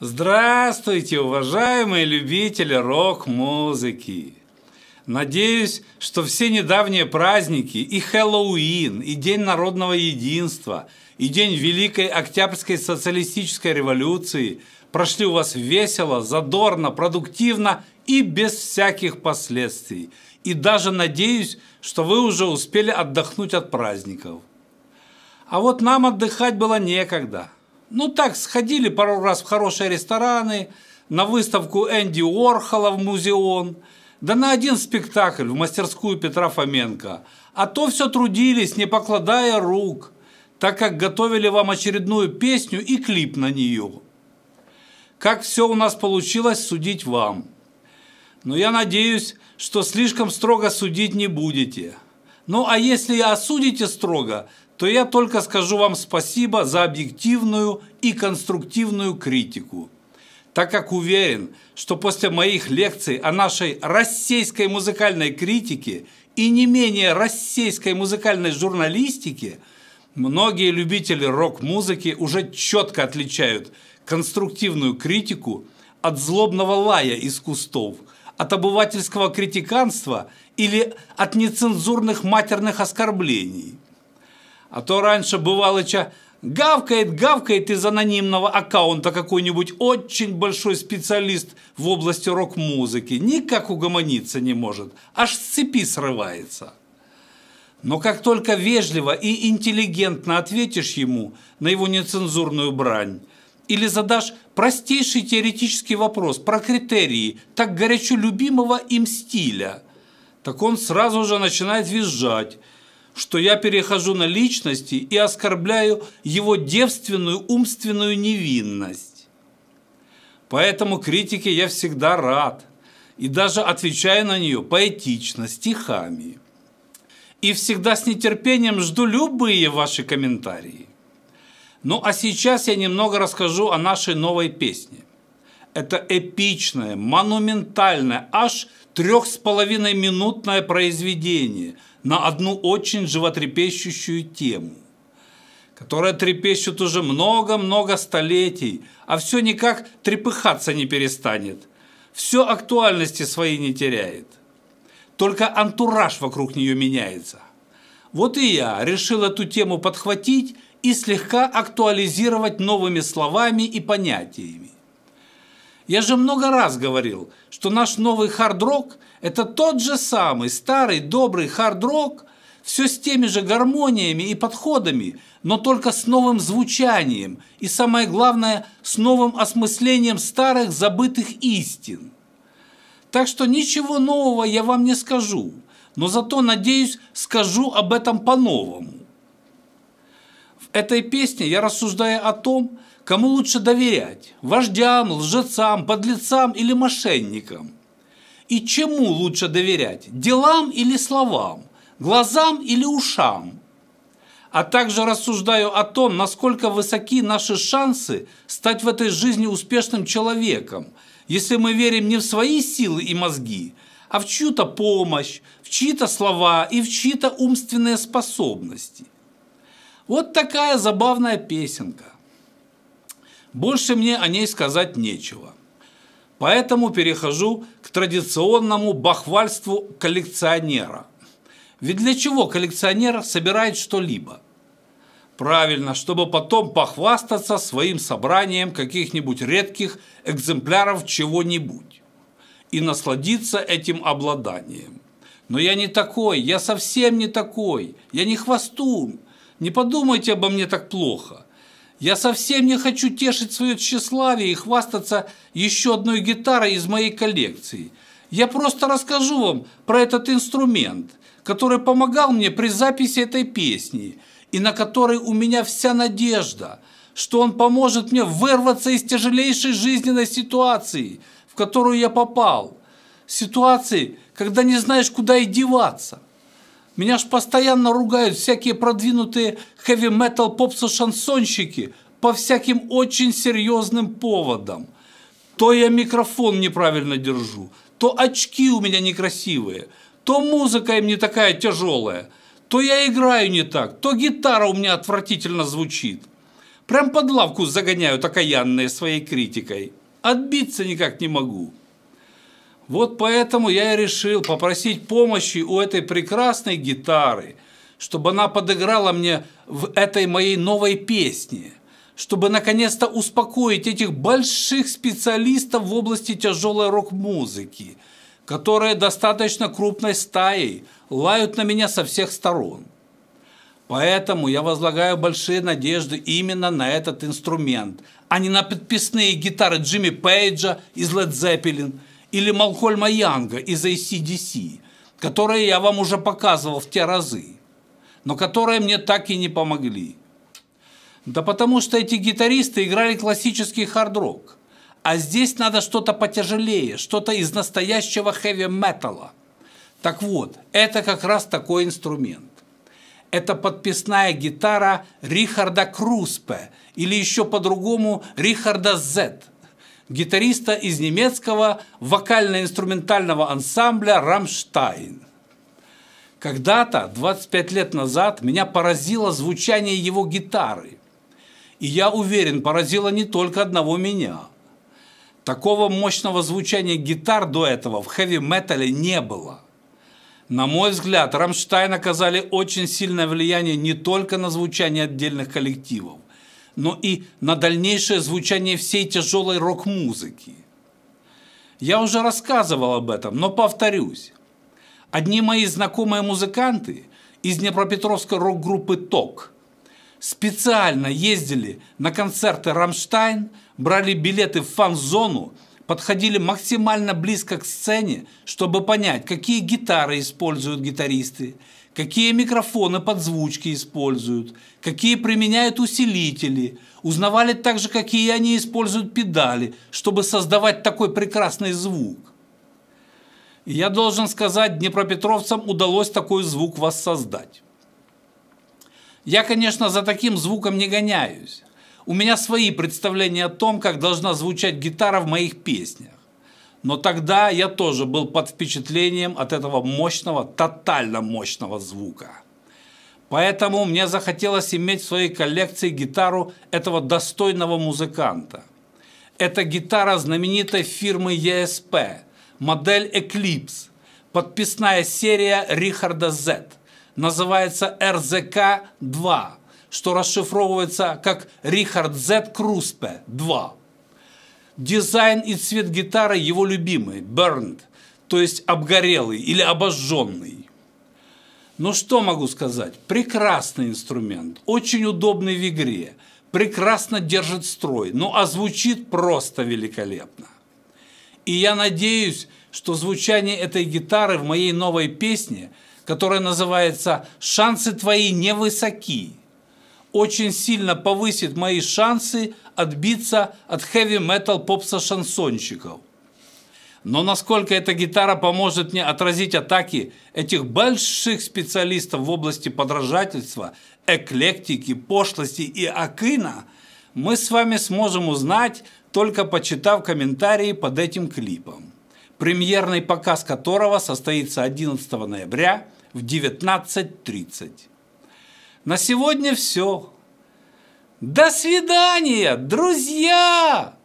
Здравствуйте, уважаемые любители рок-музыки! Надеюсь, что все недавние праздники, и Хэллоуин, и День народного единства, и День Великой Октябрьской социалистической революции прошли у вас весело, задорно, продуктивно и без всяких последствий. И даже надеюсь, что вы уже успели отдохнуть от праздников. А вот нам отдыхать было некогда – ну так, сходили пару раз в хорошие рестораны, на выставку Энди Орхола в музеон, да на один спектакль в мастерскую Петра Фоменко. А то все трудились, не покладая рук, так как готовили вам очередную песню и клип на нее. Как все у нас получилось, судить вам. Но я надеюсь, что слишком строго судить не будете. Ну а если и осудите строго, то я только скажу вам спасибо за объективную и конструктивную критику, так как уверен, что после моих лекций о нашей российской музыкальной критике и не менее российской музыкальной журналистике многие любители рок-музыки уже четко отличают конструктивную критику от злобного лая из кустов, от обывательского критиканства или от нецензурных матерных оскорблений – а то раньше бывало, что гавкает, гавкает из анонимного аккаунта какой-нибудь очень большой специалист в области рок-музыки. Никак угомониться не может, аж с цепи срывается. Но как только вежливо и интеллигентно ответишь ему на его нецензурную брань, или задашь простейший теоретический вопрос про критерии так горячо любимого им стиля, так он сразу же начинает визжать – что я перехожу на личности и оскорбляю его девственную умственную невинность. Поэтому критике я всегда рад и даже отвечаю на нее поэтично, стихами. И всегда с нетерпением жду любые ваши комментарии. Ну а сейчас я немного расскажу о нашей новой песне. Это эпичное, монументальное, аж трех с половиной минутное произведение – на одну очень животрепещущую тему, которая трепещет уже много-много столетий, а все никак трепыхаться не перестанет, все актуальности своей не теряет. Только антураж вокруг нее меняется. Вот и я решил эту тему подхватить и слегка актуализировать новыми словами и понятиями. Я же много раз говорил, что наш новый хард-рок – это тот же самый старый добрый хард-рок, все с теми же гармониями и подходами, но только с новым звучанием и, самое главное, с новым осмыслением старых забытых истин. Так что ничего нового я вам не скажу, но зато, надеюсь, скажу об этом по-новому этой песне я рассуждаю о том, кому лучше доверять – вождям, лжецам, подлецам или мошенникам. И чему лучше доверять – делам или словам, глазам или ушам. А также рассуждаю о том, насколько высоки наши шансы стать в этой жизни успешным человеком, если мы верим не в свои силы и мозги, а в чью-то помощь, в чьи-то слова и в чьи-то умственные способности – вот такая забавная песенка. Больше мне о ней сказать нечего. Поэтому перехожу к традиционному бахвальству коллекционера. Ведь для чего коллекционер собирает что-либо? Правильно, чтобы потом похвастаться своим собранием каких-нибудь редких экземпляров чего-нибудь и насладиться этим обладанием. Но я не такой, я совсем не такой, я не хвастун. Не подумайте обо мне так плохо. Я совсем не хочу тешить свое тщеславие и хвастаться еще одной гитарой из моей коллекции. Я просто расскажу вам про этот инструмент, который помогал мне при записи этой песни и на который у меня вся надежда, что он поможет мне вырваться из тяжелейшей жизненной ситуации, в которую я попал. Ситуации, когда не знаешь, куда и деваться. Меня ж постоянно ругают всякие продвинутые хэви-метал попсо-шансонщики по всяким очень серьезным поводам. То я микрофон неправильно держу, то очки у меня некрасивые, то музыка им не такая тяжелая, то я играю не так, то гитара у меня отвратительно звучит. Прям под лавку загоняют окаянные своей критикой. Отбиться никак не могу. Вот поэтому я и решил попросить помощи у этой прекрасной гитары, чтобы она подыграла мне в этой моей новой песне, чтобы наконец-то успокоить этих больших специалистов в области тяжелой рок-музыки, которые достаточно крупной стаей лают на меня со всех сторон. Поэтому я возлагаю большие надежды именно на этот инструмент, а не на подписные гитары Джимми Пейджа из Led Zeppelin – или Малкольма Янга из ACDC, которые я вам уже показывал в те разы, но которые мне так и не помогли. Да потому что эти гитаристы играли классический хард-рок. А здесь надо что-то потяжелее, что-то из настоящего хэви-металла. Так вот, это как раз такой инструмент. Это подписная гитара Рихарда Круспе или еще по-другому Рихарда Зетт гитариста из немецкого вокально-инструментального ансамбля «Рамштайн». Когда-то, 25 лет назад, меня поразило звучание его гитары. И я уверен, поразило не только одного меня. Такого мощного звучания гитар до этого в хэви-метале не было. На мой взгляд, Рамштайн оказали очень сильное влияние не только на звучание отдельных коллективов, но и на дальнейшее звучание всей тяжелой рок-музыки. Я уже рассказывал об этом, но повторюсь. Одни мои знакомые музыканты из Днепропетровской рок-группы «Ток» специально ездили на концерты «Рамштайн», брали билеты в фан-зону, подходили максимально близко к сцене, чтобы понять, какие гитары используют гитаристы – какие микрофоны, подзвучки используют, какие применяют усилители. Узнавали также, какие они используют педали, чтобы создавать такой прекрасный звук. И я должен сказать, днепропетровцам удалось такой звук воссоздать. Я, конечно, за таким звуком не гоняюсь. У меня свои представления о том, как должна звучать гитара в моих песнях. Но тогда я тоже был под впечатлением от этого мощного, тотально мощного звука. Поэтому мне захотелось иметь в своей коллекции гитару этого достойного музыканта. Это гитара знаменитой фирмы ESP, модель Eclipse, подписная серия Рихарда Z, называется RZK-2, что расшифровывается как Рихард Z Круспе 2. Дизайн и цвет гитары его любимый – burned, то есть обгорелый или обожженный. Ну что могу сказать? Прекрасный инструмент, очень удобный в игре, прекрасно держит строй, ну а звучит просто великолепно. И я надеюсь, что звучание этой гитары в моей новой песне, которая называется «Шансы твои невысоки», очень сильно повысит мои шансы отбиться от хэви-метал попса шансончиков. Но насколько эта гитара поможет мне отразить атаки этих больших специалистов в области подражательства, эклектики, пошлости и акына, мы с вами сможем узнать, только почитав комментарии под этим клипом, премьерный показ которого состоится 11 ноября в 19.30. На сегодня все. До свидания, друзья!